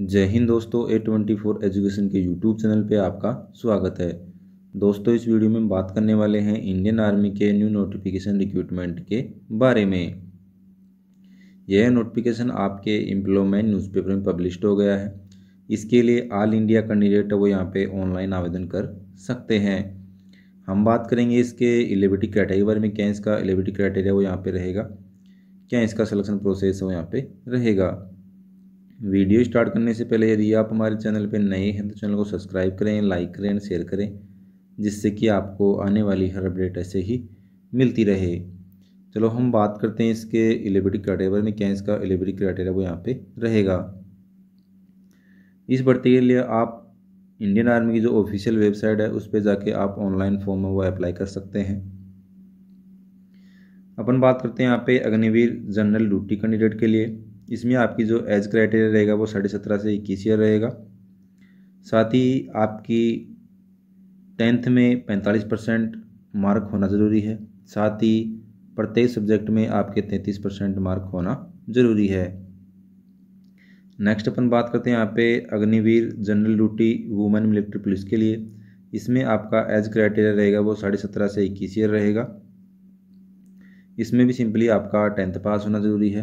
जय हिंद दोस्तों A twenty four education के यूट्यूब चैनल पे आपका स्वागत है दोस्तों इस वीडियो में हम बात करने वाले हैं इंडियन आर्मी के न्यू नोटिफिकेशन रिक्रूटमेंट के बारे में यह नोटिफिकेशन आपके एम्प्लॉयमेंट न्यूज़पेपर में पब्लिश हो गया है इसके लिए ऑल इंडिया कैंडिडेट वो यहाँ पर ऑनलाइन आवेदन कर सकते हैं हम बात करेंगे इसके एलिबिटी क्राइटेरिया बारे में क्या इसका एलिबिटी क्राइटेरिया वो यहाँ पर रहेगा क्या इसका सिलेक्शन प्रोसेस वो यहाँ पर रहेगा वीडियो स्टार्ट करने से पहले यदि आप हमारे चैनल पर नए हैं तो चैनल को सब्सक्राइब करें लाइक करें शेयर करें जिससे कि आपको आने वाली हर अपडेट ऐसे ही मिलती रहे चलो हम बात करते हैं इसके एलिबिटिक क्राइटेरिया में क्या इसका एलिबिटिक क्राइटेरिया वो यहाँ पे रहेगा इस भर्ती के लिए आप इंडियन आर्मी की जो ऑफिशियल वेबसाइट है उस पर जाके आप ऑनलाइन फॉर्म में वो अप्लाई कर सकते हैं अपन बात करते हैं यहाँ पे अग्निवीर जनरल ड्यूटी कैंडिडेट के लिए इसमें आपकी जो एज क्राइटेरिया रहेगा वो साढ़े सत्रह से इक्कीस ईयर रहेगा साथ ही आपकी टेंथ में पैंतालीस परसेंट मार्क होना ज़रूरी है साथ ही प्रत्येक सब्जेक्ट में आपके तैंतीस परसेंट मार्क होना ज़रूरी है नेक्स्ट अपन बात करते हैं यहाँ पे Agniveer general duty women military police के लिए इसमें आपका एज क्राइटेरिया रहेगा वो साढ़े सत्रह से इक्कीस ईयर रहेगा इसमें भी सिंपली आपका टेंथ पास होना ज़रूरी है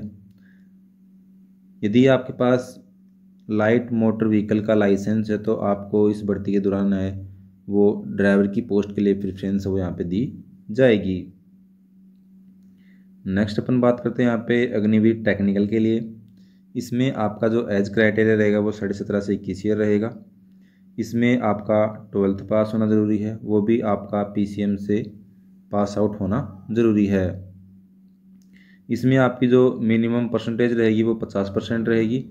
यदि आपके पास लाइट मोटर व्हीकल का लाइसेंस है तो आपको इस भर्ती के दौरान है वो ड्राइवर की पोस्ट के लिए प्रेफरेंस वो यहाँ पे दी जाएगी नेक्स्ट अपन बात करते हैं यहाँ पे अग्निवीर टेक्निकल के लिए इसमें आपका जो एज क्राइटेरिया रहेगा वो साढ़े सत्रह से इक्कीस ईयर रहेगा इसमें आपका ट्वेल्थ पास होना ज़रूरी है वो भी आपका पी से पास आउट होना ज़रूरी है इसमें आपकी जो मिनिमम परसेंटेज रहेगी वो पचास परसेंट रहेगी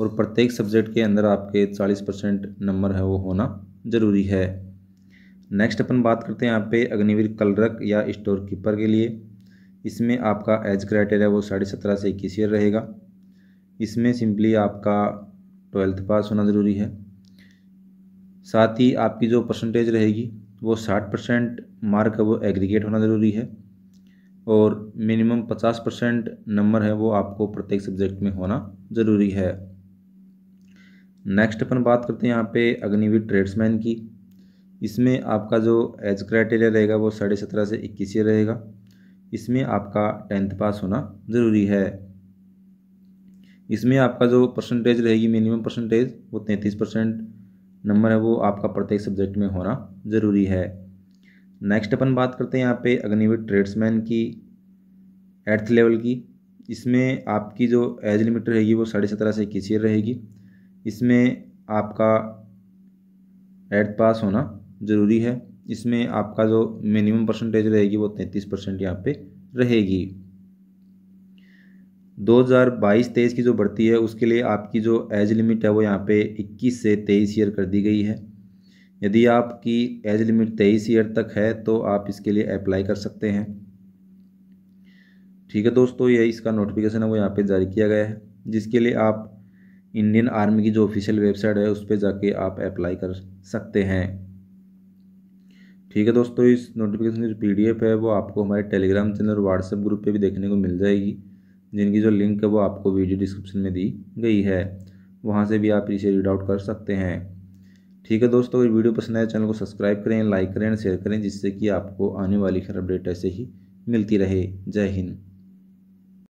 और प्रत्येक सब्जेक्ट के अंदर आपके चालीस परसेंट नंबर है वो होना ज़रूरी है नेक्स्ट अपन बात करते हैं यहाँ पे अग्निवीर कलरक या स्टोर कीपर के लिए इसमें आपका एज क्राइटेरिया वो साढ़े सत्रह से इक्कीस ईयर रहेगा इसमें सिंपली आपका ट्वेल्थ पास होना ज़रूरी है साथ ही आपकी जो परसेंटेज रहेगी वो साठ परसेंट मार्क वो एग्रीगेट होना ज़रूरी है और मिनिमम पचास परसेंट नंबर है वो आपको प्रत्येक सब्जेक्ट में होना ज़रूरी है नेक्स्ट अपन बात करते हैं यहाँ पे अग्निवीर ट्रेड्समैन की इसमें आपका जो एज क्राइटेरिया रहेगा वो साढ़े सत्रह से इक्कीस ही रहेगा इसमें आपका टेंथ पास होना ज़रूरी है इसमें आपका जो परसेंटेज रहेगी मिनिमम परसेंटेज वो तैंतीस परसेंट नंबर है वो आपका प्रत्येक सब्जेक्ट में होना ज़रूरी है नेक्स्ट अपन बात करते हैं यहाँ पे अग्निवीर ट्रेड्समैन की एट्थ लेवल की इसमें आपकी जो एज लिमिट रहेगी वो साढ़े सत्रह से इक्कीस ईयर रहेगी इसमें आपका एट्थ पास होना ज़रूरी है इसमें आपका जो मिनिमम परसेंटेज रहेगी वो तैंतीस परसेंट यहाँ पे रहेगी 2022-23 की जो बढ़ती है उसके लिए आपकी जो एज लिमिट है वो यहाँ पे 21 से 23 ईयर कर दी गई है यदि आपकी एज लिमिट तेईस ईयर तक है तो आप इसके लिए अप्लाई कर सकते हैं ठीक है दोस्तों यही इसका नोटिफिकेशन है वो यहाँ पे जारी किया गया है जिसके लिए आप इंडियन आर्मी की जो ऑफिशियल वेबसाइट है उस पर जाके आप अप्लाई कर सकते हैं ठीक है दोस्तों इस नोटिफिकेशन की जो पी है वो आपको हमारे टेलीग्राम चैनल और व्हाट्सएप ग्रुप पर भी देखने को मिल जाएगी जिनकी जो लिंक है वो आपको वीडियो डिस्क्रिप्शन में दी गई है वहाँ से भी आप इसे रीड आउट कर सकते हैं ठीक है दोस्तों अगर वीडियो पसंद आए चैनल को सब्सक्राइब करें लाइक करें शेयर करें जिससे कि आपको आने वाली हर अपडेट ऐसे ही मिलती रहे जय हिंद